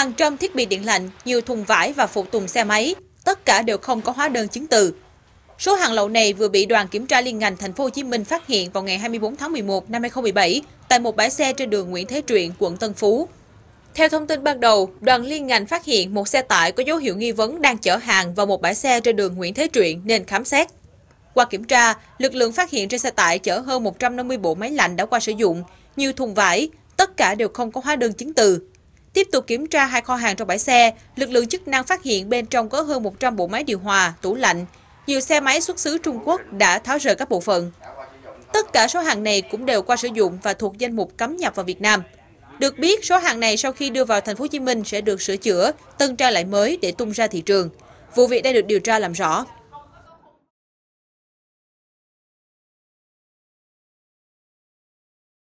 hàng trăm thiết bị điện lạnh, nhiều thùng vải và phụ tùng xe máy, tất cả đều không có hóa đơn chứng từ. Số hàng lậu này vừa bị đoàn kiểm tra liên ngành thành phố Hồ Chí Minh phát hiện vào ngày 24 tháng 11 năm 2017 tại một bãi xe trên đường Nguyễn Thế Truyện, quận Tân Phú. Theo thông tin ban đầu, đoàn liên ngành phát hiện một xe tải có dấu hiệu nghi vấn đang chở hàng vào một bãi xe trên đường Nguyễn Thế Truyện nên khám xét. Qua kiểm tra, lực lượng phát hiện trên xe tải chở hơn 150 bộ máy lạnh đã qua sử dụng, nhiều thùng vải, tất cả đều không có hóa đơn chứng từ. Tiếp tục kiểm tra hai kho hàng trong bãi xe, lực lượng chức năng phát hiện bên trong có hơn 100 bộ máy điều hòa, tủ lạnh. Nhiều xe máy xuất xứ Trung Quốc đã tháo rời các bộ phận. Tất cả số hàng này cũng đều qua sử dụng và thuộc danh mục cấm nhập vào Việt Nam. Được biết, số hàng này sau khi đưa vào thành phố Hồ Chí Minh sẽ được sửa chữa, tân trang lại mới để tung ra thị trường. Vụ việc đang được điều tra làm rõ.